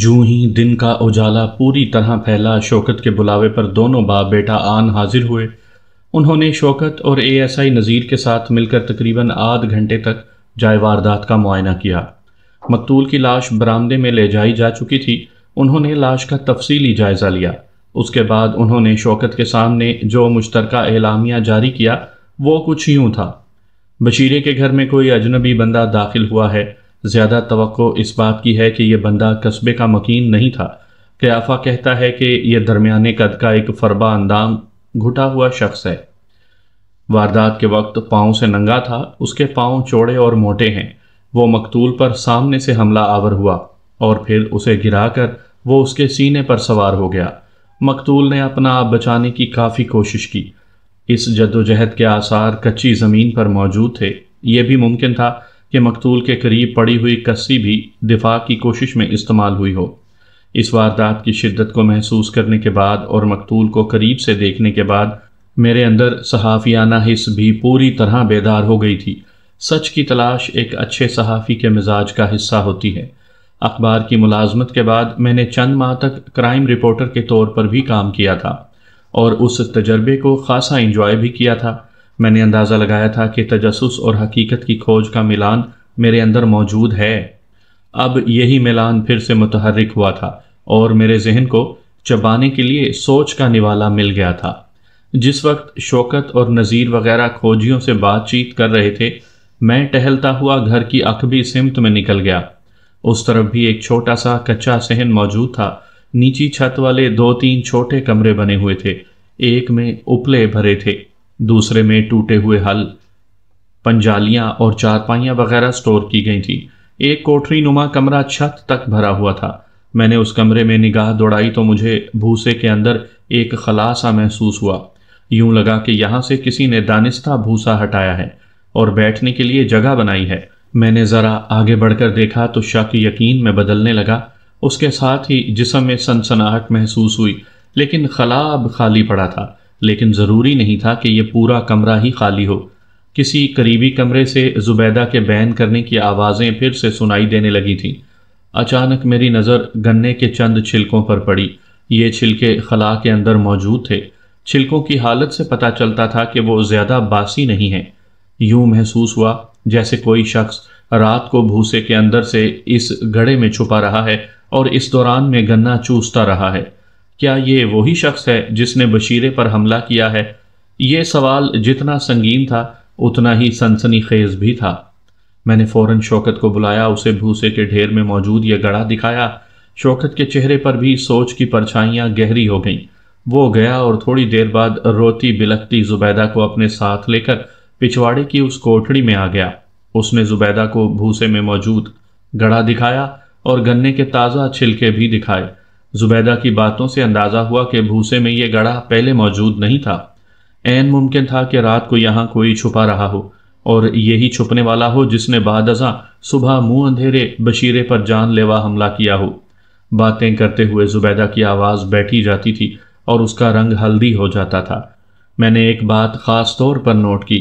जूं ही दिन का उजाला पूरी तरह फैला शौकत के बुलावे पर दोनों बाप बेटा आन हाजिर हुए उन्होंने शौकत और एएसआई नज़ीर के साथ मिलकर तकरीबन आध घंटे तक जाय वारदात का मुआयना किया मकतूल की लाश बरामदे में ले जाई जा चुकी थी उन्होंने लाश का तफसीली जायज़ा लिया उसके बाद उन्होंने शौकत के सामने जो मुश्तर एलामिया जारी किया वो कुछ यूँ था बशीरे के घर में कोई अजनबी बंदा दाखिल हुआ है ज़्यादा तो इस बात की है कि यह बंदा कस्बे का मकीन नहीं था क़याफा कहता है कि यह दरमियाने कद का एक फरबा अंदाम घुटा हुआ शख्स है वारदात के वक्त पाँव से नंगा था उसके पाँव चौड़े और मोटे हैं वो मकतूल पर सामने से हमला आवर हुआ और फिर उसे गिराकर वो उसके सीने पर सवार हो गया मकतूल ने अपना आप बचाने की काफ़ी कोशिश की इस जद्दोजहद के आसार कच्ची ज़मीन पर मौजूद थे यह भी मुमकिन था कि मकतूल के करीब पड़ी हुई कस्सी भी दिफा की कोशिश में इस्तेमाल हुई हो इस वारदात की शिद्दत को महसूस करने के बाद और मकतूल को करीब से देखने के बाद मेरे अंदर सहाफ़ियाना हिस्स भी पूरी तरह बेदार हो गई थी सच की तलाश एक अच्छे सहाफ़ी के मिजाज का हिस्सा होती है अखबार की मुलाजमत के बाद मैंने चंद माह तक क्राइम रिपोर्टर के तौर पर भी काम किया था और उस तजर्बे को खासा इंजॉय भी किया था मैंने अंदाज़ा लगाया था कि तजस और हकीकत की खोज का मिलान मेरे अंदर मौजूद है अब यही मिलान फिर से मुतहरक हुआ था और मेरे जहन को चबाने के लिए सोच का निवाला मिल गया था जिस वक्त शौकत और नज़ीर वगैरह खोजियों से बातचीत कर रहे थे मैं टहलता हुआ घर की अकबी सिमत में निकल गया उस तरफ भी एक छोटा सा कच्चा सहन मौजूद था नीची छत वाले दो तीन छोटे कमरे बने हुए थे एक में उपले भरे थे दूसरे में टूटे हुए हल पंजालियां और चारपाइयां वगैरह स्टोर की गई थी एक कोठरी नुमा कमरा छत तक भरा हुआ था मैंने उस कमरे में निगाह दौड़ाई तो मुझे भूसे के अंदर एक खलासा महसूस हुआ यूं लगा कि यहां से किसी ने दानिस्ता भूसा हटाया है और बैठने के लिए जगह बनाई है मैंने ज़रा आगे बढ़कर देखा तो शक यकीन में बदलने लगा उसके साथ ही जिसम में सनसनाहट महसूस हुई लेकिन खलाब खाली पड़ा था लेकिन ज़रूरी नहीं था कि यह पूरा कमरा ही खाली हो किसी करीबी कमरे से जुबैदा के बैन करने की आवाज़ें फिर से सुनाई देने लगी थीं अचानक मेरी नज़र गन्ने के चंद छिलकों पर पड़ी ये छिलके खला के अंदर मौजूद थे छिलकों की हालत से पता चलता था कि वो ज़्यादा बासी नहीं हैं यूं महसूस हुआ जैसे कोई शख्स रात को भूसे के अंदर से इस घड़े में छुपा रहा है और इस दौरान में गन्ना चूसता रहा है क्या ये वही शख्स है जिसने बशीरे पर हमला किया है ये सवाल जितना संगीन था उतना ही सनसनी खेज भी था मैंने फ़ौरन शौकत को बुलाया उसे भूसे के ढेर में मौजूद यह गड़ा दिखाया शौकत के चेहरे पर भी सोच की परछाइयाँ गहरी हो गईं वो गया और थोड़ी देर बाद रोती बिलकती जुबैदा को अपने साथ लेकर पिछवाड़े की उस कोठड़ी में आ गया उसने जुबैदा को भूसे में मौजूद गड़ा दिखाया और गन्ने के ताज़ा छिलके भी दिखाए जुबैदा की बातों से अंदाज़ा हुआ कि भूसे में यह गढ़ा पहले मौजूद नहीं था एन मुमकिन था कि रात को यहाँ कोई छुपा रहा हो और यही छुपने वाला हो जिसने बादजा सुबह मुंह अंधेरे बशीरे पर जानलेवा हमला किया हो बातें करते हुए जुबैदा की आवाज़ बैठी जाती थी और उसका रंग हल्दी हो जाता था मैंने एक बात ख़ास तौर पर नोट की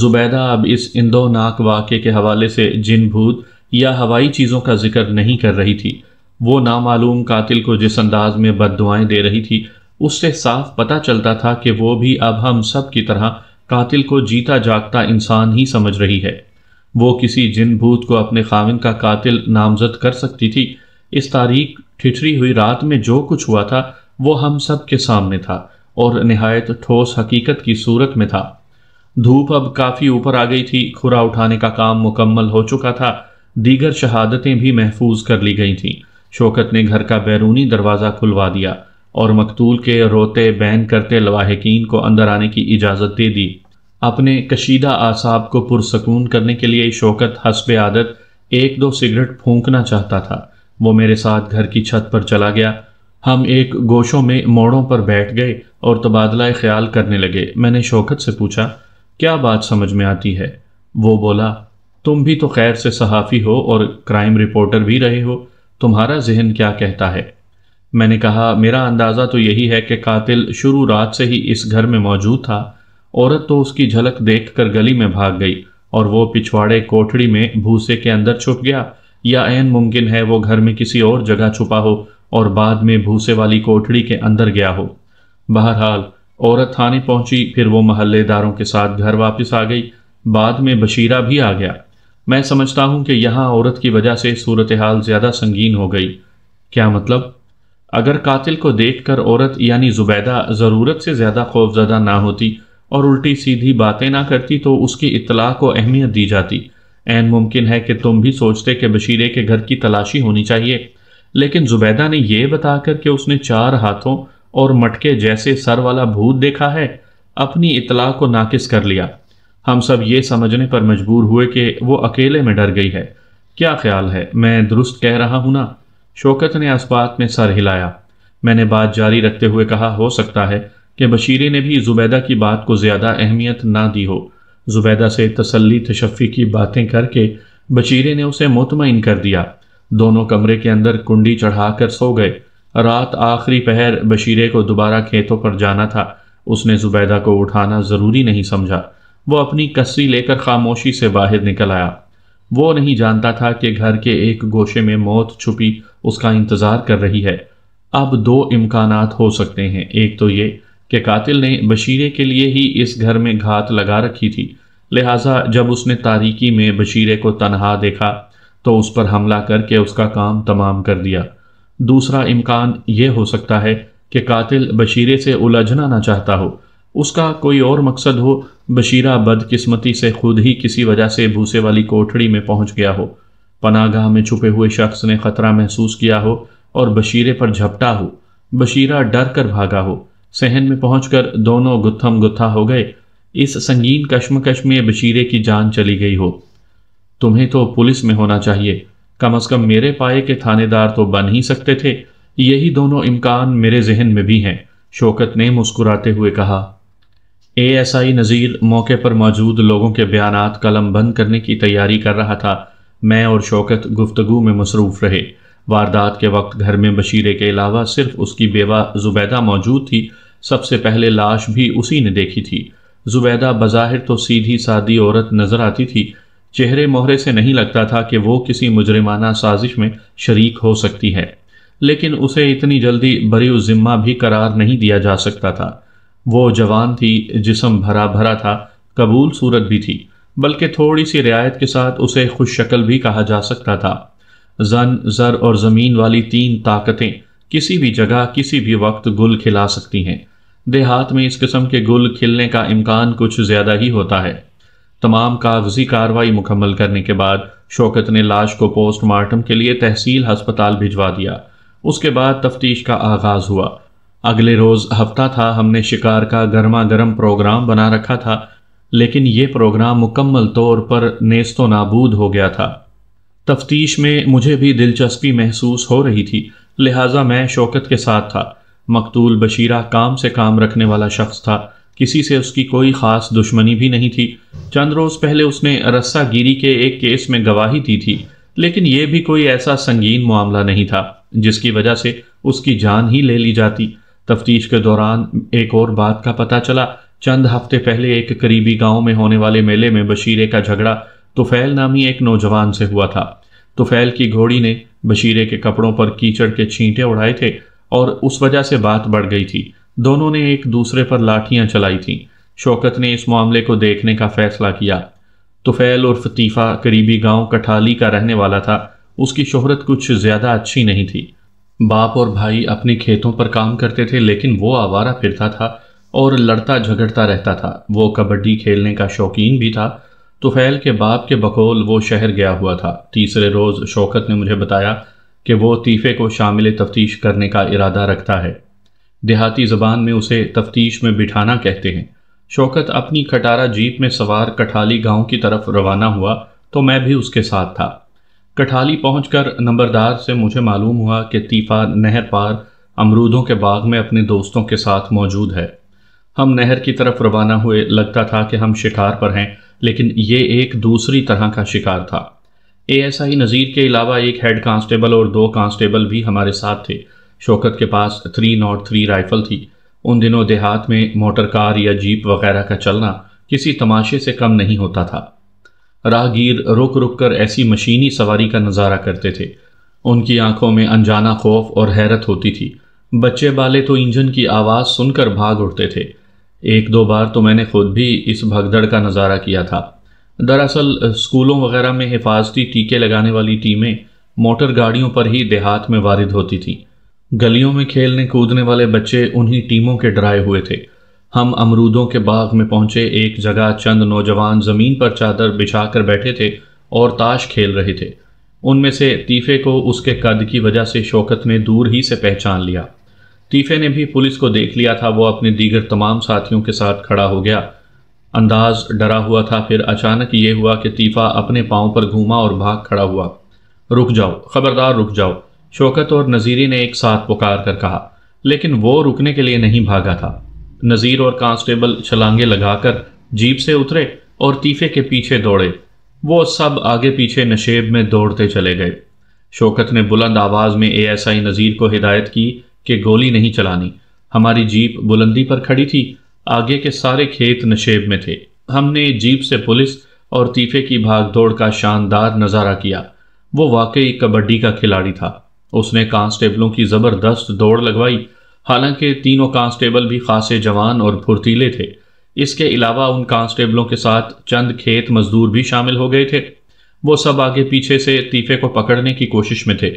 जुबैदा अब इस इंदोनाक वाक़े के हवाले से जिन भूत या हवाई चीज़ों का जिक्र नहीं कर रही थी वो नामालूम कातिल को जिस अंदाज में बद दुआएं दे रही थी उससे साफ पता चलता था कि वो भी अब हम सब की तरह कातिल को जीता जागता इंसान ही समझ रही है वो किसी जिन भूत को अपने खाविन का कातिल नामजद कर सकती थी इस तारीख ठिठरी हुई रात में जो कुछ हुआ था वो हम सब के सामने था और नहायत ठोस हकीकत की सूरत में था धूप अब काफ़ी ऊपर आ गई थी खुरा उठाने का काम मुकम्मल हो चुका था दीगर शहादतें भी महफूज कर ली गई थीं शौकत ने घर का बैरूनी दरवाज़ा खुलवा दिया और मकतूल के रोते बैन करते लवाहकिन को अंदर आने की इजाज़त दे दी अपने कशीदा आसाब को पुरसकून करने के लिए शौकत हसब आदत एक दो सिगरेट फूंकना चाहता था वो मेरे साथ घर की छत पर चला गया हम एक गोशों में मोड़ों पर बैठ गए और तबादला ख्याल करने लगे मैंने शौकत से पूछा क्या बात समझ में आती है वो बोला तुम भी तो खैर से सहाफ़ी हो और क्राइम रिपोर्टर भी रहे हो तुम्हारा जहन क्या कहता है मैंने कहा मेरा अंदाज़ा तो यही है कि कातिल शुरू रात से ही इस घर में मौजूद था औरत तो उसकी झलक देखकर गली में भाग गई और वो पिछवाड़े कोठड़ी में भूसे के अंदर छुप गया या एन मुमकिन है वो घर में किसी और जगह छुपा हो और बाद में भूसे वाली कोठड़ी के अंदर गया हो बहरहाल औरत थाने पहुंची फिर वो महल्लेदारों के साथ घर वापस आ गई बाद में बशीरा भी आ गया मैं समझता हूँ कि यहाँ औरत की वजह से सूरत हाल ज़्यादा संगीन हो गई क्या मतलब अगर कातिल को देखकर औरत यानी जुबैदा ज़रूरत से ज़्यादा खौफजदा ना होती और उल्टी सीधी बातें ना करती तो उसकी इतला को अहमियत दी जाती एन मुमकिन है कि तुम भी सोचते कि बशीरे के घर की तलाशी होनी चाहिए लेकिन जुबैदा ने यह बताकर कि उसने चार हाथों और मटके जैसे सर वाला भूत देखा है अपनी इतला को नाकिस कर लिया हम सब ये समझने पर मजबूर हुए कि वो अकेले में डर गई है क्या ख्याल है मैं दुरुस्त कह रहा हूँ ना शौकत ने इस बात में सर हिलाया मैंने बात जारी रखते हुए कहा हो सकता है कि बशीरे ने भी जुबैदा की बात को ज़्यादा अहमियत ना दी हो जुबैदा से तसली तशफ़ी की बातें करके बशीरे ने उसे मुतमिन कर दिया दोनों कमरे के अंदर कुंडी चढ़ाकर सो गए रात आखिरी पहर बशीरे को दोबारा खेतों पर जाना था उसने जुबैदा को उठाना ज़रूरी नहीं समझा वो अपनी कस्सी लेकर खामोशी से बाहर निकल आया वो नहीं जानता था कि घर के एक गोशे में मौत छुपी उसका इंतज़ार कर रही है अब दो इम्कान हो सकते हैं एक तो ये कि कातिल ने बशीरे के लिए ही इस घर में घात लगा रखी थी लिहाजा जब उसने तारीकी में बशीरे को तनहा देखा तो उस पर हमला करके उसका काम तमाम कर दिया दूसरा इम्कान ये हो सकता है कि कातिल बशीरे से उलझना ना चाहता हो उसका कोई और मकसद हो बशीरा बदकिस्मती से खुद ही किसी वजह से भूसे वाली कोठड़ी में पहुंच गया हो पनागाह में छुपे हुए शख्स ने खतरा महसूस किया हो और बशीरे पर झपटा हो बशीरा डर कर भागा हो सहन में पहुंचकर दोनों गुत्थम गुत्था हो गए इस संगीन कश्मकश में बशीरे की जान चली गई हो तुम्हें तो पुलिस में होना चाहिए कम अज कम मेरे पाए के थानेदार तो बन ही सकते थे यही दोनों इम्कान मेरे जहन में भी हैं शोकत ने मुस्कुराते हुए कहा एएसआई नज़ीर मौके पर मौजूद लोगों के बयान कलम बंद करने की तैयारी कर रहा था मैं और शौकत गुफ्तगु में मसरूफ़ रहे वारदात के वक्त घर में बशीरे के अलावा सिर्फ उसकी बेवा जुबैदा मौजूद थी सबसे पहले लाश भी उसी ने देखी थी जुबैदा बज़ाहिर तो सीधी सादी औरत नज़र आती थी चेहरे मोहरे से नहीं लगता था कि वो किसी मुजरमाना साजिश में शरीक हो सकती है लेकिन उसे इतनी जल्दी बरी ज़िम्मा भी करार नहीं दिया जा सकता था वो जवान थी जिसम भरा भरा था कबूल सूरत भी थी बल्कि थोड़ी सी रियायत के साथ उसे खुश शक्ल भी कहा जा सकता था जन जर और ज़मीन वाली तीन ताकतें किसी भी जगह किसी भी वक्त गुल खिला सकती हैं देहात में इस किस्म के गुल खिलने का इम्कान कुछ ज़्यादा ही होता है तमाम कागजी कार्रवाई मुकम्मल करने के बाद शौकत ने लाश को पोस्टमार्टम के लिए तहसील हस्पताल भिजवा दिया उसके बाद तफ्तीश का आगाज़ हुआ अगले रोज़ हफ्ता था हमने शिकार का गर्मा गर्म प्रोग्राम बना रखा था लेकिन ये प्रोग्राम मुकम्मल तौर पर नेस्तो नाबूद हो गया था तफ्तीश में मुझे भी दिलचस्पी महसूस हो रही थी लिहाजा मैं शौकत के साथ था मकतूल बशीरा काम से काम रखने वाला शख्स था किसी से उसकी कोई ख़ास दुश्मनी भी नहीं थी चंद रोज़ पहले उसने रस्सागिरी के एक केस में गवाही दी थी लेकिन यह भी कोई ऐसा संगीन मामला नहीं था जिसकी वजह से उसकी जान ही ले ली जाती तफ्तीश के दौरान एक और बात का पता चला चंद हफ्ते पहले एक करीबी गांव में होने वाले मेले में बशीरे का झगड़ा तुफैल नामी एक नौजवान से हुआ था तुफैल की घोड़ी ने बशीरे के कपड़ों पर कीचड़ के छींटे उड़ाए थे और उस वजह से बात बढ़ गई थी दोनों ने एक दूसरे पर लाठियां चलाई थीं शौकत ने इस मामले को देखने का फैसला किया तुफैल और फतीफा करीबी गांव कठाली का रहने वाला था उसकी शोहरत कुछ ज़्यादा अच्छी नहीं थी बाप और भाई अपने खेतों पर काम करते थे लेकिन वो आवारा फिरता था और लड़ता झगड़ता रहता था वो कबड्डी खेलने का शौकीन भी था तो फैल के बाप के बकौल वो शहर गया हुआ था तीसरे रोज़ शौकत ने मुझे बताया कि वो तीफे को शामिल तफ्तीश करने का इरादा रखता है देहाती ज़बान में उसे तफ्तीश में बिठाना कहते हैं शौकत अपनी खटारा जीप में सवार कठाली गांव की तरफ रवाना हुआ तो मैं भी उसके साथ था कठाली पहुंचकर नंबरदार से मुझे मालूम हुआ कि तीफा नहर पार अमरूदों के बाग में अपने दोस्तों के साथ मौजूद है हम नहर की तरफ रवाना हुए लगता था कि हम शिकार पर हैं लेकिन ये एक दूसरी तरह का शिकार था एएसआई नज़ीर के अलावा एक हेड कांस्टेबल और दो कांस्टेबल भी हमारे साथ थे शौकत के पास थ्री नॉट थ्री राइफल थी उन दिनों देहात में मोटर कार या जीप वगैरह का चलना किसी तमाशे से कम नहीं होता था राहगीर रुक रुक कर ऐसी मशीनी सवारी का नज़ारा करते थे उनकी आंखों में अनजाना खौफ और हैरत होती थी बच्चे बाले तो इंजन की आवाज़ सुनकर भाग उठते थे एक दो बार तो मैंने खुद भी इस भगदड़ का नज़ारा किया था दरअसल स्कूलों वगैरह में हिफाजती टीके लगाने वाली टीमें मोटर गाड़ियों पर ही देहात में वारिद होती थी गलियों में खेलने कूदने वाले बच्चे उन्हीं टीमों के डराए हुए थे हम अमरूदों के बाग में पहुंचे एक जगह चंद नौजवान ज़मीन पर चादर बिछाकर बैठे थे और ताश खेल रहे थे उनमें से तीफे को उसके कद की वजह से शौकत ने दूर ही से पहचान लिया तीफे ने भी पुलिस को देख लिया था वो अपने दीगर तमाम साथियों के साथ खड़ा हो गया अंदाज डरा हुआ था फिर अचानक ये हुआ कि तीफा अपने पाँव पर घूमा और भाग खड़ा हुआ रुक जाओ खबरदार रुक जाओ शौकत और नज़ीरी ने एक साथ पुकार कर कहा लेकिन वो रुकने के लिए नहीं भागा था नज़ीर और कांस्टेबल छलांगे लगाकर जीप से उतरे और तीफे के पीछे दौड़े वो सब आगे पीछे नशेब में दौड़ते चले गए शौकत ने बुलंद आवाज़ में एएसआई नज़ीर को हिदायत की कि गोली नहीं चलानी हमारी जीप बुलंदी पर खड़ी थी आगे के सारे खेत नशेब में थे हमने जीप से पुलिस और तीफे की भाग दौड़ का शानदार नज़ारा किया वो वाकई कबड्डी का खिलाड़ी था उसने कांस्टेबलों की ज़बरदस्त दौड़ लगवाई हालांकि तीनों कांस्टेबल भी खासे जवान और फुर्तीले थे इसके अलावा उन कांस्टेबलों के साथ चंद खेत मजदूर भी शामिल हो गए थे वो सब आगे पीछे से तीफे को पकड़ने की कोशिश में थे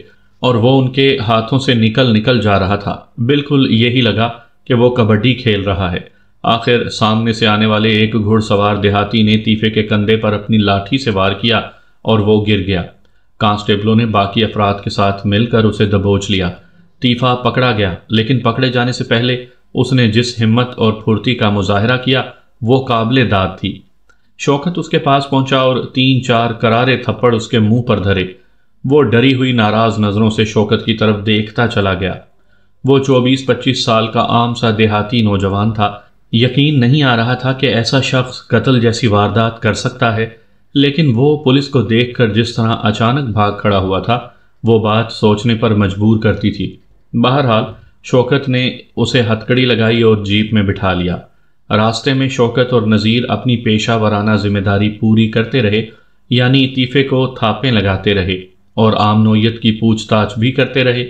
और वो उनके हाथों से निकल निकल जा रहा था बिल्कुल यही लगा कि वो कबड्डी खेल रहा है आखिर सामने से आने वाले एक घुड़सवार देहाती ने तीफे के कंधे पर अपनी लाठी से वार किया और वो गिर गया कांस्टेबलों ने बाकी अफराद के साथ मिलकर उसे दबोच लिया तीफा पकड़ा गया लेकिन पकड़े जाने से पहले उसने जिस हिम्मत और फुर्ती का मुजाहरा किया वो काबिल दाद थी शौकत उसके पास पहुंचा और तीन चार करारे थप्पड़ उसके मुंह पर धरे वो डरी हुई नाराज नज़रों से शौकत की तरफ देखता चला गया वो चौबीस पच्चीस साल का आम सा देहाती नौजवान था यकीन नहीं आ रहा था कि ऐसा शख्स कत्ल जैसी वारदात कर सकता है लेकिन वो पुलिस को देखकर जिस तरह अचानक भाग खड़ा हुआ था वो बात सोचने पर मजबूर करती थी बहरहाल शौकत ने उसे हथकड़ी लगाई और जीप में बिठा लिया रास्ते में शौकत और नज़ीर अपनी पेशा वराना जिम्मेदारी पूरी करते रहे यानी इतीफे को थापें लगाते रहे और आम नोयत की पूछताछ भी करते रहे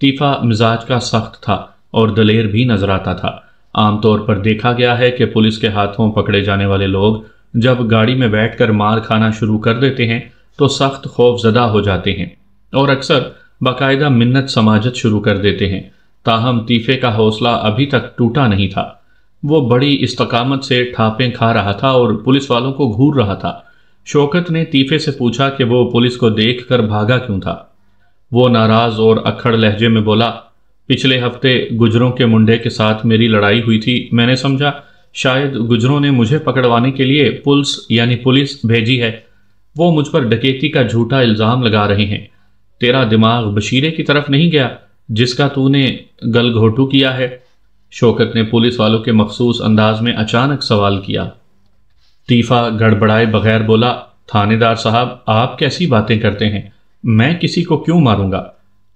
तीफ़ा मिजाज का सख्त था और दलेर भी नजर आता था आमतौर पर देखा गया है कि पुलिस के हाथों पकड़े जाने वाले लोग जब गाड़ी में बैठकर मार खाना शुरू कर देते हैं तो सख्त खौफजदा हो जाते हैं और अक्सर बाकायदा मिन्नत समाजत शुरू कर देते हैं ताहम तीफे का हौसला अभी तक टूटा नहीं था वो बड़ी इस्तकामत से ठापें खा रहा था और पुलिस वालों को घूर रहा था शौकत ने तीफे से पूछा कि वो पुलिस को देख कर भागा क्यों था वो नाराज और अखड़ लहजे में बोला पिछले हफ्ते गुजरों के मुंडे के साथ मेरी लड़ाई हुई थी मैंने समझा शायद गुजरों ने मुझे पकड़वाने के लिए पुलिस यानी पुलिस भेजी है वो मुझ पर डकेती का झूठा इल्ज़ाम लगा रहे हैं तेरा दिमाग बशीरे की तरफ नहीं गया जिसका तूने गलघोटू किया है शौकत ने पुलिस वालों के मखसूस अंदाज में अचानक सवाल किया तीफा गड़बड़ाए बगैर बोला थानेदार साहब आप कैसी बातें करते हैं मैं किसी को क्यों मारूंगा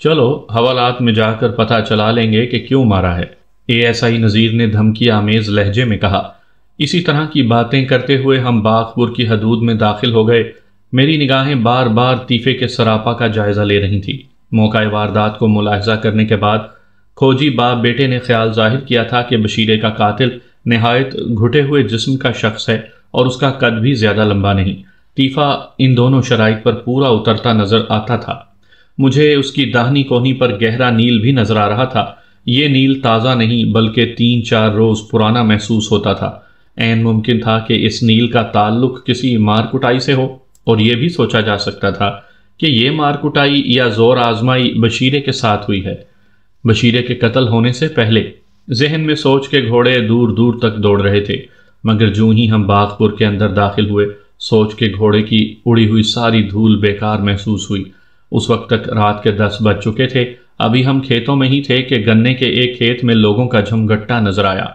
चलो हवालात में जाकर पता चला लेंगे कि क्यों मारा है एएसआई नज़ीर ने धमकी आमेज लहजे में कहा इसी तरह की बातें करते हुए हम बागपुर की हदूद में दाखिल हो गए मेरी निगाहें बार बार तीफे के सरापा का जायज़ा ले रही थी मौका वारदात को मुलाहजा करने के बाद खोजी बाप बेटे ने ख्याल जाहिर किया था कि बशीरे का कातिल नहायत घुटे हुए जिस्म का शख्स है और उसका कद भी ज़्यादा लंबा नहीं तीफा इन दोनों शराइ पर पूरा उतरता नज़र आता था मुझे उसकी दाहनी कोहनी पर गहरा नील भी नज़र आ रहा था ये नील ताज़ा नहीं बल्कि तीन चार रोज़ पुराना महसूस होता था एन मुमकिन था कि इस नील का ताल्लुक किसी मार कुटाई से हो और यह भी सोचा जा सकता था कि ये मारकुटाई या जोर आजमाई बशीरे के साथ हुई है बशीरे के कत्ल होने से पहले जहन में सोच के घोड़े दूर दूर तक दौड़ रहे थे मगर जूं ही हम बागपुर के अंदर दाखिल हुए सोच के घोड़े की उड़ी हुई सारी धूल बेकार महसूस हुई उस वक्त तक रात के दस बज चुके थे अभी हम खेतों में ही थे कि गन्ने के एक खेत में लोगों का झमगट्टा नजर आया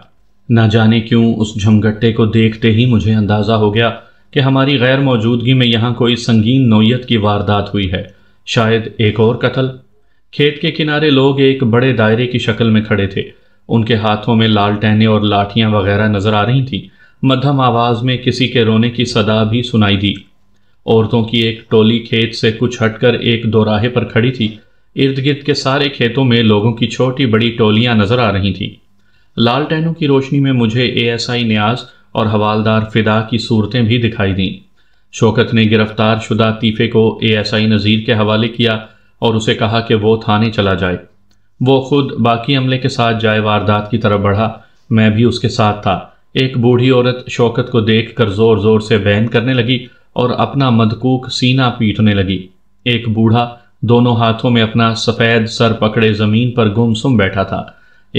ना जाने क्यों उस झमगट्टे को देखते ही मुझे अंदाज़ा हो गया कि हमारी गैर मौजूदगी में यहाँ कोई संगीन नोयत की वारदात हुई है शायद एक और कत्ल खेत के किनारे लोग एक बड़े दायरे की शक्ल में खड़े थे उनके हाथों में टहने और लाठियां वगैरह नजर आ रही थीं मध्यम आवाज में किसी के रोने की सदा भी सुनाई दी औरतों की एक टोली खेत से कुछ हटकर एक दोराहे पर खड़ी थी इर्द गिर्द के सारे खेतों में लोगों की छोटी बड़ी टोलियां नजर आ रही थीं टहनों की रोशनी में मुझे एएसआई न्याज और हवालदार फिदा की सूरतें भी दिखाई दीं शौकत ने गिरफ्तार शुदा तीफे को एएसआई नज़ीर के हवाले किया और उसे कहा कि वो थाने चला जाए वो खुद बाकी अमले के साथ जाए वारदात की तरफ बढ़ा मैं भी उसके साथ था एक बूढ़ी औरत शौकत को देख कर ज़ोर ज़ोर से बैन करने लगी और अपना मदकूक सीना पीटने लगी एक बूढ़ा दोनों हाथों में अपना सफ़ेद सर पकड़े ज़मीन पर गुमसुम बैठा था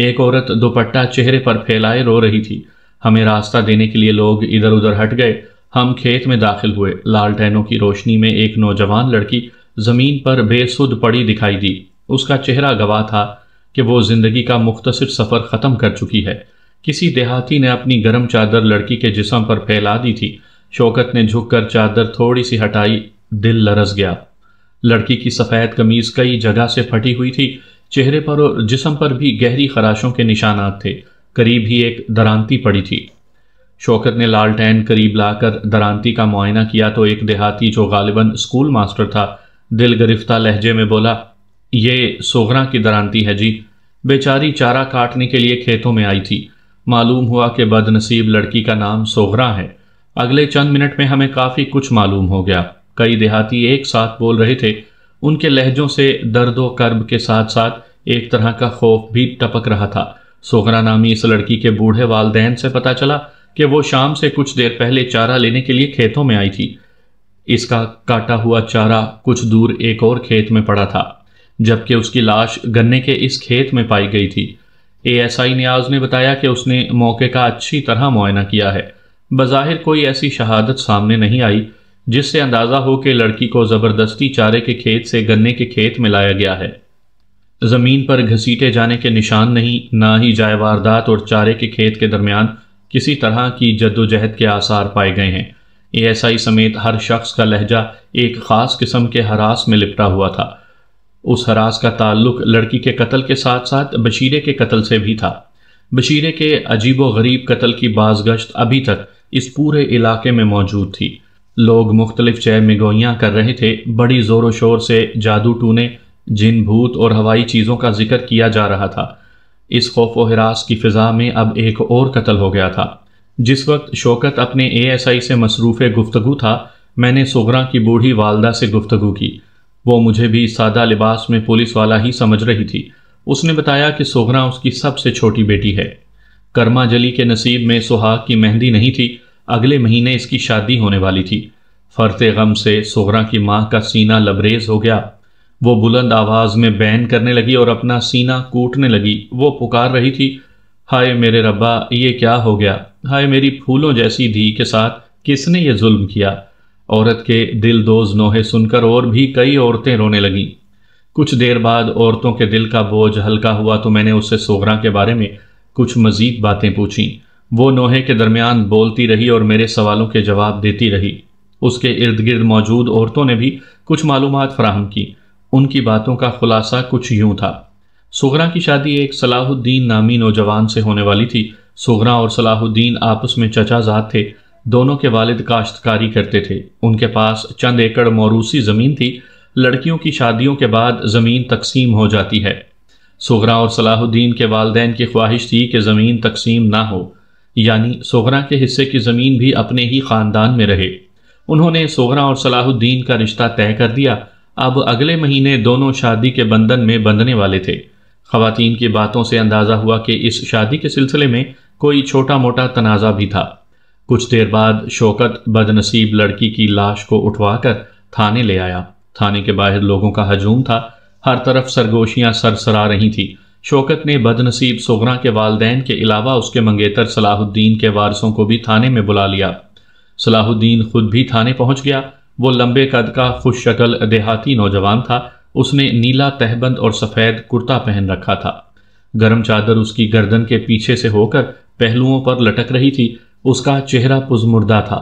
एक औरत दुपट्टा चेहरे पर फैलाए रो रही थी हमें रास्ता देने के लिए लोग इधर उधर हट गए हम खेत में दाखिल हुए लालटेनों की रोशनी में एक नौजवान लड़की ज़मीन पर बेसुध पड़ी दिखाई दी उसका चेहरा गवाह था कि वो ज़िंदगी का मुख्तसर सफ़र ख़त्म कर चुकी है किसी देहाती ने अपनी गर्म चादर लड़की के जिसम पर फैला दी थी शौकत ने झुककर चादर थोड़ी सी हटाई दिल लरस गया लड़की की सफ़ेद कमीज़ कई जगह से फटी हुई थी चेहरे पर और जिसम पर भी गहरी खराशों के निशानात थे करीब ही एक दरांती पड़ी थी शौकत ने टैन करीब लाकर दरांती का मुआयना किया तो एक देहाती जो गालिबा स्कूल मास्टर था दिल गिरफ्ता लहजे में बोला ये सोगरा की दरांती है जी बेचारी चारा काटने के लिए खेतों में आई थी मालूम हुआ कि बदनसीब लड़की का नाम सोगरा है अगले चंद मिनट में हमें काफ़ी कुछ मालूम हो गया कई देहाती एक साथ बोल रहे थे उनके लहजों से दर्द व कर्ब के साथ साथ एक तरह का खौफ भी टपक रहा था सोगरा नामी इस लड़की के बूढ़े वालदेन से पता चला कि वो शाम से कुछ देर पहले चारा लेने के लिए खेतों में आई थी इसका काटा हुआ चारा कुछ दूर एक और खेत में पड़ा था जबकि उसकी लाश गन्ने के इस खेत में पाई गई थी एएसआई न्याज ने बताया कि उसने मौके का अच्छी तरह मुआयना किया है बज़ाहिर कोई ऐसी शहादत सामने नहीं आई जिससे अंदाज़ा हो कि लड़की को ज़बरदस्ती चारे के खेत से गन्ने के खेत में लाया गया है ज़मीन पर घसीटे जाने के निशान नहीं ना ही जाए वारदात और चारे के खेत के दरमियान किसी तरह की जद्दोजहद के आसार पाए गए हैं एएसआई समेत हर शख्स का लहजा एक ख़ास किस्म के हरास में लिपटा हुआ था उस हरास का ताल्लुक लड़की के कत्ल के साथ साथ बशीरे के कत्ल से भी था बशीरे के अजीब व गरीब कत्ल की बाजगश्त अभी तक इस पूरे इलाके में मौजूद थी लोग मुख्तलिफ चय मिगोइयाँ कर रहे थे बड़ी ज़ोर व शोर से जादू टूने जिन भूत और हवाई चीज़ों का जिक्र किया जा रहा था इस खौफ व हरास की फ़िज़ा में अब एक और कत्ल हो गया था जिस वक्त शौकत अपने ए एस आई से मसरूफ़ गुफ्तगु था मैंने सोगरा की बूढ़ी वालदा से गुफ्तु की वो मुझे भी सादा लिबास में पुलिस वाला ही समझ रही थी उसने बताया कि सोगरा उसकी सबसे छोटी बेटी है कर्मा जली के नसीब में सुहाग की मेहंदी नहीं थी अगले महीने इसकी शादी होने वाली थी फरते गम से सोगरा की माँ का सीना लबरेज हो गया वो बुलंद आवाज में बैन करने लगी और अपना सीना कूटने लगी वो पुकार रही थी हाय मेरे रब्बा ये क्या हो गया हाय मेरी फूलों जैसी धी के साथ किसने ये जुल्म किया औरत के दिल दोज नोहे सुनकर और भी कई औरतें रोने लगीं कुछ देर बाद औरतों के दिल का बोझ हल्का हुआ तो मैंने उससे सोगरा के बारे में कुछ मजीद बातें पूछी वो नोहे के दरमियान बोलती रही और मेरे सवालों के जवाब देती रही उसके इर्द गिर्द मौजूद औरतों ने भी कुछ मालूम फराहम की उनकी बातों का खुलासा कुछ यूं था सोगरा की शादी एक सलाहुद्दीन नामी नौजवान से होने वाली थी सोगरा और सलाहुद्दीन आपस में चचाजात थे दोनों के वालिद काश्तकारी करते थे उनके पास चंद एकड़ मौरूसी ज़मीन थी लड़कियों की शादियों के बाद ज़मीन तकसीम हो जाती है सोगरा और सलाहुद्दीन के वालदेन की ख्वाहिश थी कि ज़मीन तकसीम ना हो यानी सोगरा के हिस्से की ज़मीन भी अपने ही ख़ानदान में रहे उन्होंने सोगरा और सलाहुद्दीन का रिश्ता तय कर दिया अब अगले महीने दोनों शादी के बंधन में बंधने वाले थे खातन की बातों से अंदाज़ा हुआ कि इस शादी के सिलसिले में कोई छोटा मोटा तनाज़ा भी था कुछ देर बाद शोकत बदनसीब लड़की की लाश को उठवाकर थाने ले आया थाने के बाहर लोगों का हजूम था हर तरफ सरगोशियां सरसरा रही थी शोकत ने बदनसीब सोगरा के वालदेन के अलावा उसके मंगेतर सलाहुद्दीन के वारसों को भी थाने में बुला लिया सलाहुद्दीन खुद भी थाने पहुंच गया वो लंबे कद का खुश शक्ल देहाती नौजवान था उसने नीला तहबंद और सफ़ेद कुर्ता पहन रखा था गर्म चादर उसकी गर्दन के पीछे से होकर पहलुओं पर लटक रही थी उसका चेहरा पुजमुर्दा था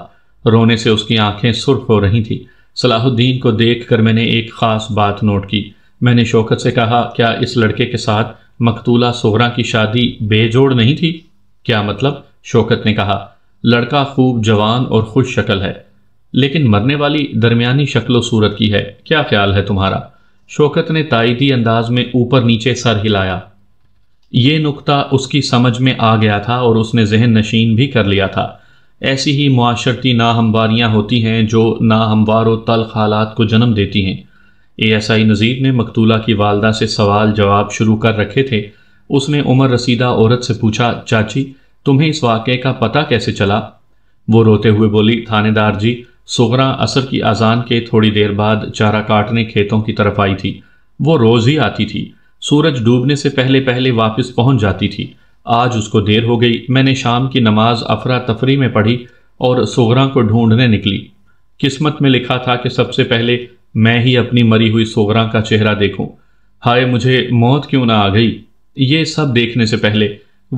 रोने से उसकी आंखें सुर्ख हो रही थी सलाहुद्दीन को देख कर मैंने एक ख़ास बात नोट की मैंने शौकत से कहा क्या इस लड़के के साथ मकतूला सोहरा की शादी बेजोड़ नहीं थी क्या मतलब शौकत ने कहा लड़का खूब जवान और खुश शक्ल है लेकिन मरने वाली दरमियानी शक्लो सूरत की है क्या ख्याल है तुम्हारा शौकत ने ताइदी अंदाज में ऊपर नीचे सर हिलाया ये नुकता उसकी समझ में आ गया था और उसने जहन नशीन भी कर लिया था ऐसी ही माशरती नाहमवारियाँ होती हैं जो नाहमवार व तलख हालात को जन्म देती हैं ए एस आई नज़ीर ने मकतूला की वालदा से सवाल जवाब शुरू कर रखे थे उसने उमर रसीदा औरत से पूछा चाची तुम्हें इस वाक़े का पता कैसे चला वो रोते हुए बोली थानेदार जी सोगरा असर की अजान के थोड़ी देर बाद चारा काटने खेतों की तरफ आई थी वो रोज ही आती थी सूरज डूबने से पहले पहले वापस पहुंच जाती थी आज उसको देर हो गई मैंने शाम की नमाज अफरा तफरी में पढ़ी और सोगरा को ढूंढने निकली किस्मत में लिखा था कि सबसे पहले मैं ही अपनी मरी हुई सोगरा का चेहरा देखूं। हाय मुझे मौत क्यों ना आ गई ये सब देखने से पहले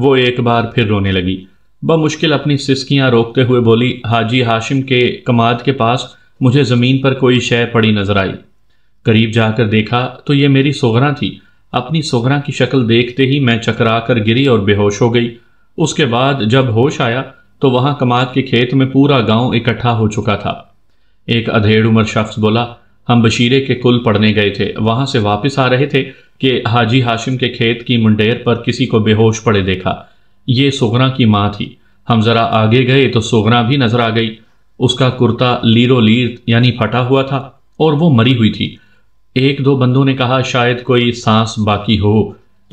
वो एक बार फिर रोने लगी बमुश्किल अपनी सिस्कियाँ रोकते हुए बोली हाजी हाशिम के कमाद के पास मुझे ज़मीन पर कोई शय पड़ी नजर आई करीब जाकर देखा तो ये मेरी सोगरा थी अपनी सोगरा की शक्ल देखते ही मैं चकरा कर गिरी और बेहोश हो गई उसके बाद जब होश आया तो वहाँ कमाद के खेत में पूरा गांव इकट्ठा हो चुका था एक अधेड़ उम्र शख्स बोला हम बशीरे के कुल पढ़ने गए थे वहाँ से वापस आ रहे थे कि हाजी हाशिम के खेत की मुंडेर पर किसी को बेहोश पड़े देखा ये सोगरा की माँ थी हम जरा आगे गए तो सोगरा भी नजर आ गई उसका कुर्ता लीरो लीर यानी फटा हुआ था और वो मरी हुई थी एक दो बंदों ने कहा शायद कोई सांस बाकी हो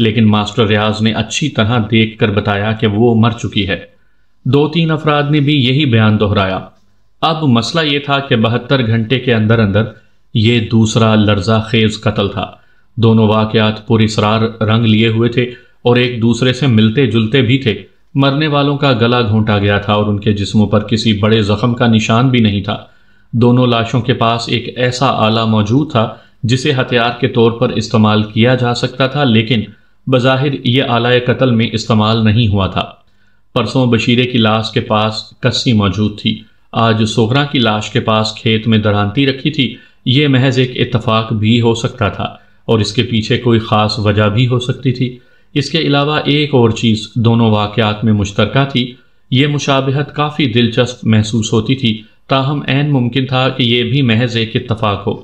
लेकिन मास्टर रियाज ने अच्छी तरह देख कर बताया कि वो मर चुकी है दो तीन अफराद ने भी यही बयान दोहराया अब मसला ये था कि बहत्तर घंटे के अंदर अंदर ये दूसरा लर्जा खेज कत्ल था दोनों वाकयात पूरी सरार रंग लिए हुए थे और एक दूसरे से मिलते जुलते भी थे मरने वालों का गला घोंटा गया था और उनके जिस्मों पर किसी बड़े जख्म का निशान भी नहीं था दोनों लाशों के पास एक ऐसा आला मौजूद था जिसे हथियार के तौर पर इस्तेमाल किया जा सकता था लेकिन बज़ाहिर ये आला कत्ल में इस्तेमाल नहीं हुआ था परसों बशीरे की लाश के पास कस्सी मौजूद थी आज सोहरा की लाश के पास खेत में दरानती रखी थी ये महज एक इतफाक भी हो सकता था और इसके पीछे कोई ख़ास वजह भी हो सकती थी इसके अलावा एक और चीज़ दोनों वाक़ात में मुश्तरक थी ये मुशाबहत काफ़ी दिलचस्प महसूस होती थी ताहम ऐन मुमकिन था कि यह भी महज एक इतफाक हो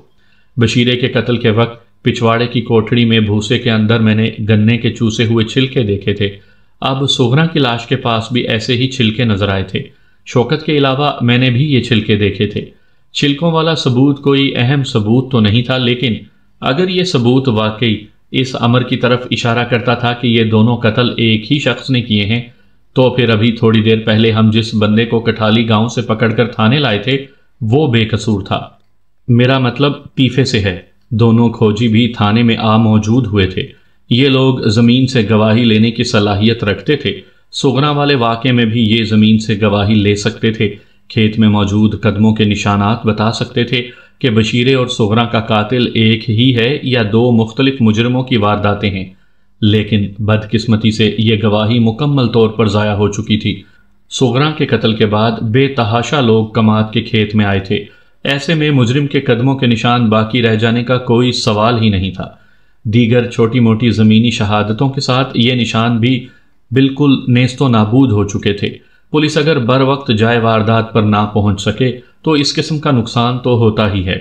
बशीरे के कत्ल के वक्त पिछवाड़े की कोठड़ी में भूसे के अंदर मैंने गन्ने के चूसे हुए छिलके देखे थे अब सोगरा की लाश के पास भी ऐसे ही छिलके नजर आए थे शौकत के अलावा मैंने भी ये छिलके देखे थे छिलकों वाला सबूत कोई अहम सबूत तो नहीं था लेकिन अगर ये सबूत वाकई इस अमर की तरफ इशारा करता था कि ये दोनों कत्ल एक ही शख्स ने किए हैं तो फिर अभी थोड़ी देर पहले हम जिस बंदे को कठाली गांव से पकड़कर थाने लाए थे वो बेकसूर था मेरा मतलब तीफे से है दोनों खोजी भी थाने में आ मौजूद हुए थे ये लोग ज़मीन से गवाही लेने की सलाहियत रखते थे सुगना वाले वाक्य में भी ये ज़मीन से गवाही ले सकते थे खेत में मौजूद कदमों के निशानात बता सकते थे कि बशीरे और सोहरा का कातिल एक ही है या दो मुख्तलिफ मुजरमों की वारदातें हैं लेकिन बदकिस्मती से यह गवाही मुकम्मल तौर पर ज़ाया हो चुकी थी सोगरा के कत्ल के बाद बेतहाशा लोग कमात के खेत में आए थे ऐसे में मुजरिम के कदमों के निशान बाकी रह जाने का कोई सवाल ही नहीं था दीगर छोटी मोटी ज़मीनी शहादतों के साथ ये निशान भी बिल्कुल नेस्तो नाबूद हो चुके थे पुलिस अगर बर वक्त जाए वारदात पर ना पहुंच सके तो इस किस्म का नुकसान तो होता ही है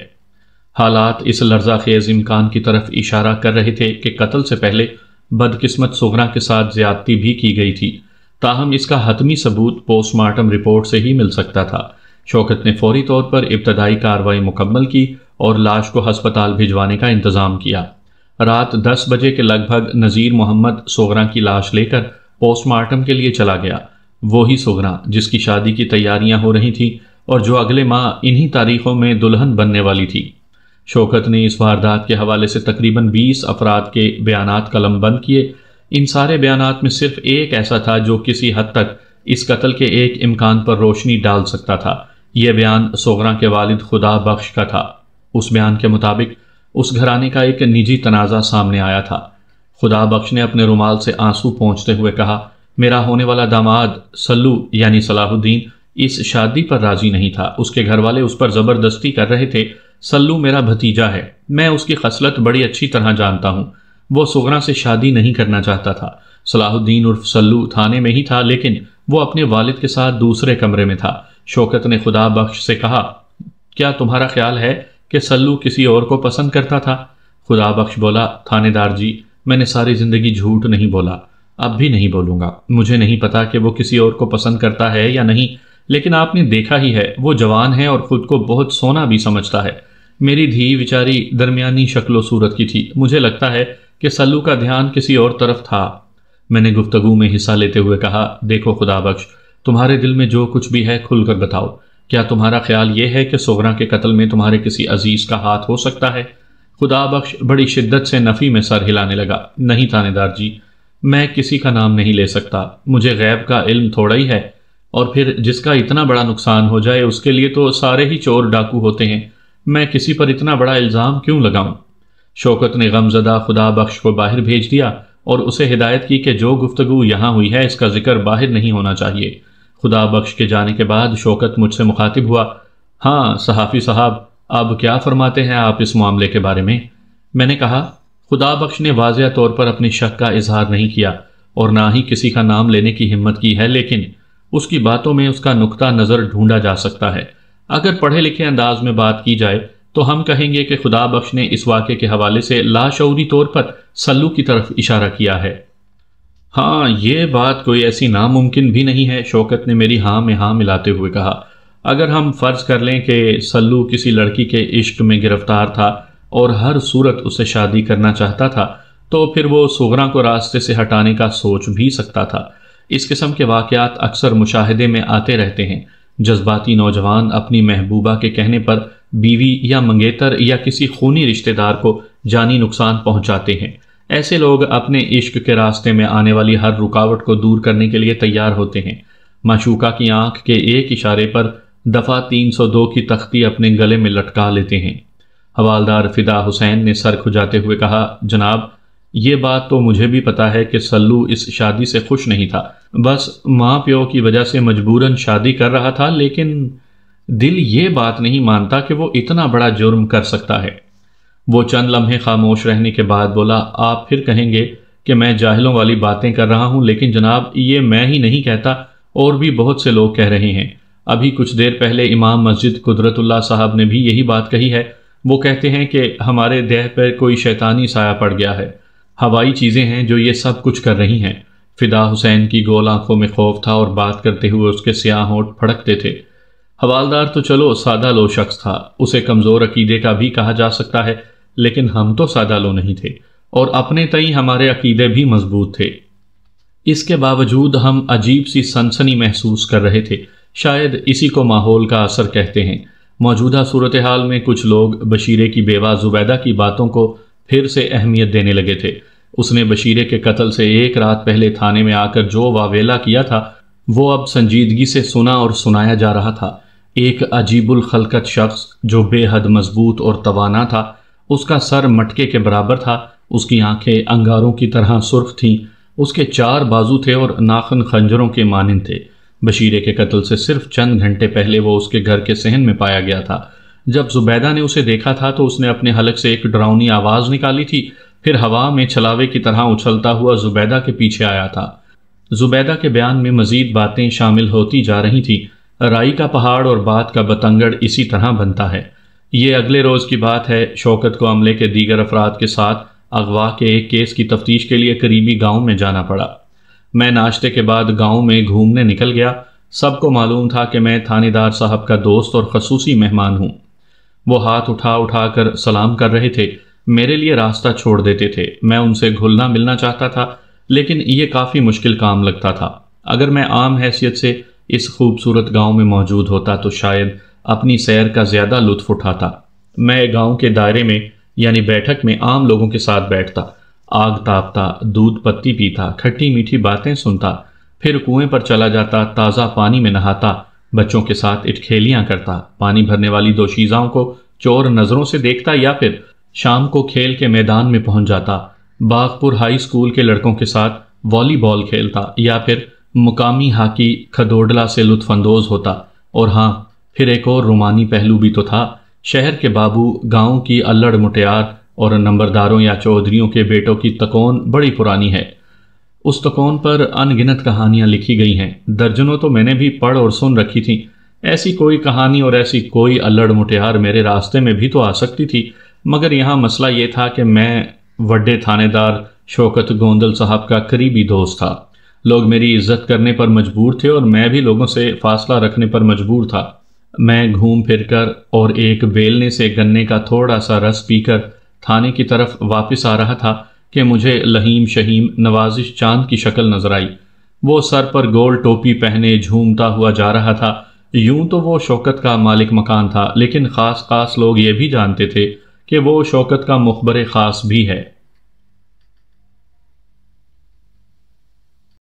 हालात इस लर्जा खेज इम्कान की तरफ इशारा कर रहे थे कि कत्ल से पहले बदकिस्मत सोगरा के साथ ज्यादती भी की गई थी ताहम इसका हतमी सबूत पोस्टमार्टम रिपोर्ट से ही मिल सकता था शौकत ने फौरी तौर पर इब्तदाई कार्रवाई मुकम्मल की और लाश को हस्पताल भिजवाने का इंतज़ाम किया रात दस बजे के लगभग नज़ीर मोहम्मद सोगरा की लाश लेकर पोस्टमार्टम के लिए चला गया वही सोगरा जिसकी शादी की तैयारियां हो रही थीं और जो अगले माह इन्हीं तारीखों में दुल्हन बनने वाली थी शोकत ने इस वारदात के हवाले से तकरीबन 20 अफराद के बयान कलम बंद किए इन सारे बयान में सिर्फ एक ऐसा था जो किसी हद तक इस कत्ल के एक इम्कान पर रोशनी डाल सकता था यह बयान सोगरा के वालिद खुदा बख्श का था उस बयान के मुताबिक उस घराने का एक निजी तनाज़ा सामने आया था खुदा बख्श ने अपने रुमाल से आंसू पहुँचते हुए कहा मेरा होने वाला दामाद सल्लू यानी सलाहुद्दीन इस शादी पर राजी नहीं था उसके घर वाले उस पर जबरदस्ती कर रहे थे सल्लू मेरा भतीजा है मैं उसकी खसलत बड़ी अच्छी तरह जानता हूँ वो सुगरा से शादी नहीं करना चाहता था सलाहुद्दीन उर्फ सल्लू थाने में ही था लेकिन वो अपने वालिद के साथ दूसरे कमरे में था शौकत ने खुदा बख्श से कहा क्या तुम्हारा ख्याल है कि सल्लू किसी और को पसंद करता था खुदा बख्श बोला थानेदार जी मैंने सारी ज़िंदगी झूठ नहीं बोला अब भी नहीं बोलूँगा मुझे नहीं पता कि वो किसी और को पसंद करता है या नहीं लेकिन आपने देखा ही है वो जवान है और खुद को बहुत सोना भी समझता है मेरी धी विचारी दरमियानी शक्लो सूरत की थी मुझे लगता है कि सल्लू का ध्यान किसी और तरफ था मैंने गुफ्तगु में हिस्सा लेते हुए कहा देखो खुदा बख्श तुम्हारे दिल में जो कुछ भी है खुलकर बताओ क्या तुम्हारा ख्याल ये है कि सोगरा के कत्ल में तुम्हारे किसी अजीज़ का हाथ हो सकता है खुदा बख्श बड़ी शिद्दत से नफ़ी में सर हिलाने लगा नहीं थानेदार जी मैं किसी का नाम नहीं ले सकता मुझे गैब का इल्म थोड़ा ही है और फिर जिसका इतना बड़ा नुकसान हो जाए उसके लिए तो सारे ही चोर डाकू होते हैं मैं किसी पर इतना बड़ा इल्ज़ाम क्यों लगाऊं? शौकत ने गमजदा खुदा बख्श को बाहर भेज दिया और उसे हिदायत की कि जो गुफ्तगु यहाँ हुई है इसका जिक्र बाहर नहीं होना चाहिए खुदा बख्श के जाने के बाद शौकत मुझसे मुखातिब हुआ हाँ सहाफ़ी साहब अब क्या फरमाते हैं आप इस मामले के बारे में मैंने कहा खुदा बख्श ने वाजह तौर पर अपनी शक का इजहार नहीं किया और ना ही किसी का नाम लेने की हिम्मत की है लेकिन उसकी बातों में उसका नुकता नज़र ढूंढा जा सकता है अगर पढ़े लिखे अंदाज में बात की जाए तो हम कहेंगे कि खुदा बख्श ने इस वाक़े के हवाले से लाशौरी तौर पर सल्लू की तरफ इशारा किया है हाँ ये बात कोई ऐसी नामुमकिन भी नहीं है शौकत ने मेरी हाँ में हाँ मिलाते हुए कहा अगर हम फ़र्ज़ कर लें कि सल्लू किसी लड़की के इश्क में गिरफ्तार था और हर सूरत उसे शादी करना चाहता था तो फिर वो सोगरा को रास्ते से हटाने का सोच भी सकता था इस किस्म के वाक़त अक्सर मुशाहदे में आते रहते हैं जज्बाती नौजवान अपनी महबूबा के कहने पर बीवी या मंगेतर या किसी खूनी रिश्तेदार को जानी नुकसान पहुंचाते हैं ऐसे लोग अपने इश्क के रास्ते में आने वाली हर रुकावट को दूर करने के लिए तैयार होते हैं मशूका की आंख के एक इशारे पर दफ़ा 302 की तख्ती अपने गले में लटका लेते हैं हवालदार फ़िदा हुसैन ने सर खुजाते हुए कहा जनाब ये बात तो मुझे भी पता है कि सल्लू इस शादी से खुश नहीं था बस माँ प्यो की वजह से मजबूरन शादी कर रहा था लेकिन दिल ये बात नहीं मानता कि वो इतना बड़ा जुर्म कर सकता है वो चंद लम्हे खामोश रहने के बाद बोला आप फिर कहेंगे कि मैं जाहिलों वाली बातें कर रहा हूँ लेकिन जनाब ये मैं ही नहीं कहता और भी बहुत से लोग कह रहे हैं अभी कुछ देर पहले इमाम मस्जिद कुदरतुल्ला साहब ने भी यही बात कही है वो कहते हैं कि हमारे देह पर कोई शैतानी साया पड़ गया है हवाई चीज़ें हैं जो ये सब कुछ कर रही हैं फिदा हुसैन की गोल आंखों में खौफ था और बात करते हुए उसके स्याह होठ फड़कते थे हवालदार तो चलो सादा लो शख्स था उसे कमज़ोर अकीदे का भी कहा जा सकता है लेकिन हम तो सादा लो नहीं थे और अपने तई हमारे अकीदे भी मजबूत थे इसके बावजूद हम अजीब सी सनसनी महसूस कर रहे थे शायद इसी को माहौल का असर कहते हैं मौजूदा सूरत हाल में कुछ लोग बशीरे की बेवा जुबैदा की बातों को फिर से अहमियत देने लगे थे उसने बशीरे के कत्ल से एक रात पहले थाने में आकर जो वावेला किया था वो अब संजीदगी से सुना और सुनाया जा रहा था एक अजीबुल खलकत शख्स जो बेहद मजबूत और तवाना था उसका सर मटके के बराबर था उसकी आंखें अंगारों की तरह सुर्ख थीं उसके चार बाजू थे और नाखन खंजरों के मानंद थे बशीरे के कत्ल से सिर्फ चंद घंटे पहले वो उसके घर के सहन में पाया गया था जब जुबैदा ने उसे देखा था तो उसने अपने हलक से एक डरावनी आवाज़ निकाली थी फिर हवा में छलावे की तरह उछलता हुआ जुबैदा के पीछे आया था जुबैदा के बयान में मजीद बातें शामिल होती जा रही थी राई का पहाड़ और बात का बतंगड़ इसी तरह बनता है ये अगले रोज़ की बात है शौकत को अमले के दीगर अफराद के साथ अगवा के एक केस की तफ्तीश के लिए करीबी गांव में जाना पड़ा मैं नाश्ते के बाद गांव में घूमने निकल गया सबको मालूम था कि मैं थानेदार साहब का दोस्त और खसूसी मेहमान हूँ वो हाथ उठा उठा कर सलाम कर रहे थे मेरे लिए रास्ता छोड़ देते थे मैं उनसे घुलना मिलना चाहता था लेकिन ये काफ़ी मुश्किल काम लगता था अगर मैं आम हैसियत से इस खूबसूरत गांव में मौजूद होता तो शायद अपनी सैर का ज़्यादा लुत्फ उठाता मैं गांव के दायरे में यानी बैठक में आम लोगों के साथ बैठता आग तापता दूध पत्ती पीता खट्टी मीठी बातें सुनता फिर कुएं पर चला जाता ताज़ा पानी में नहाता बच्चों के साथ इटखेलियाँ करता पानी भरने वाली दोशीज़ाओं को चोर नज़रों से देखता या फिर शाम को खेल के मैदान में पहुंच जाता बागपुर हाई स्कूल के लड़कों के साथ वॉलीबॉल खेलता या फिर मुकामी हाकी खदोडला से लुत्फानंदोज होता और हाँ फिर एक और रोमानी पहलू भी तो था शहर के बाबू गांव की अल्लड़ मुटियार और नंबरदारों या चौधरीों के बेटों की तकोन बड़ी पुरानी है उस तकोन पर अनगिनत कहानियाँ लिखी गई हैं दर्जनों तो मैंने भी पढ़ और सुन रखी थी ऐसी कोई कहानी और ऐसी कोई अल्लड़ मुटियार मेरे रास्ते में भी तो आ सकती थी मगर यहाँ मसला ये था कि मैं वड्डे थानेदार शौकत गोंदल साहब का करीबी दोस्त था लोग मेरी इज्जत करने पर मजबूर थे और मैं भी लोगों से फासला रखने पर मजबूर था मैं घूम फिर कर और एक बेलने से गन्ने का थोड़ा सा रस पीकर थाने की तरफ वापस आ रहा था कि मुझे लहीम शहीम नवाजिश चांद की शक्ल नजर आई वो सर पर गोल टोपी पहने झूमता हुआ जा रहा था यूं तो वो शौकत का मालिक मकान था लेकिन ख़ास ख़ास लोग ये भी जानते थे कि वो शौकत का मुखबर ख़ास भी है